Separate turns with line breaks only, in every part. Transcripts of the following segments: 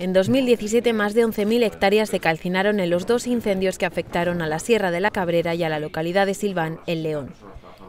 En 2017, más de 11.000 hectáreas se calcinaron en los dos incendios que afectaron a la Sierra de la Cabrera y a la localidad de Silván, en León.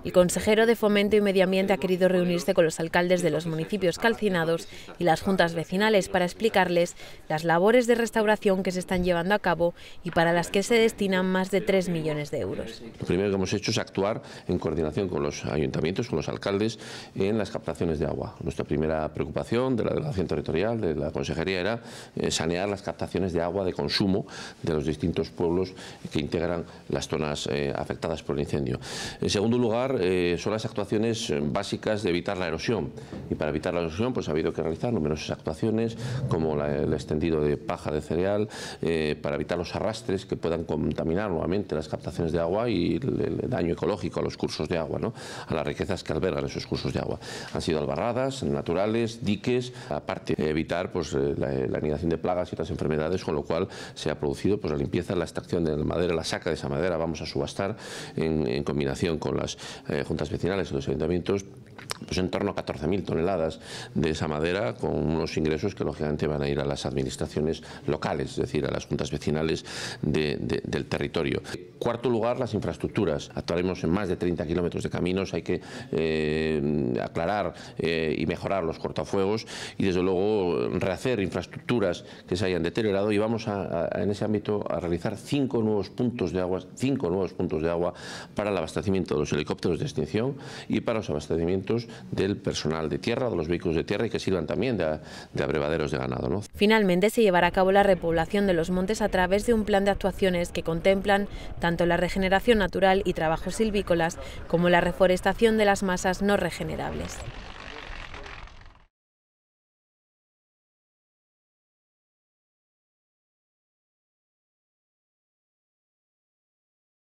El consejero de Fomento y Medio Ambiente ha querido reunirse con los alcaldes de los municipios calcinados y las juntas vecinales para explicarles las labores de restauración que se están llevando a cabo y para las que se destinan más de 3 millones de euros.
Lo primero que hemos hecho es actuar en coordinación con los ayuntamientos, con los alcaldes, en las captaciones de agua. Nuestra primera preocupación de la delegación territorial, de la consejería, era eh, sanear las captaciones de agua de consumo de los distintos pueblos que integran las zonas eh, afectadas por el incendio. En segundo lugar, eh, son las actuaciones eh, básicas de evitar la erosión. Y para evitar la erosión pues ha habido que realizar numerosas actuaciones, como el extendido de paja de cereal, eh, para evitar los arrastres que puedan contaminar nuevamente las captaciones de agua y el, daño ecológico a los cursos de agua, ¿no? a las riquezas que albergan esos cursos de agua. Han sido albarradas, naturales, diques, aparte evitar pues, la, anidación de plagas y otras enfermedades, con lo cual se ha producido pues, la limpieza, la extracción de la madera, la saca de esa madera, vamos a subastar en combinación con las eh, juntas vecinales o los ayuntamientos, pues en torno a 14.000 toneladas de esa madera con unos ingresos que lógicamente van a ir a las administraciones locales, es decir, a las juntas vecinales del territorio. Cuarto lugar, las infraestructuras. Actuaremos en más de 30 kilómetros de caminos, hay que eh, aclarar eh, y mejorar los cortafuegos y desde luego rehacer infraestructuras que se hayan deteriorado y vamos en ese ámbito a realizar cinco nuevos puntos de agua, cinco nuevos puntos de agua para el abastecimiento de los helicópteros de extinción y para los abastecimientos del personal de tierra, de los vehículos de tierra y que sirvan también de, abrevaderos de ganado.
Finalmente se llevará a cabo la repoblación de los montes a través de un plan de actuaciones que contemplan tanto la regeneración natural y trabajos silvícolas como la reforestación de las masas no regenerables.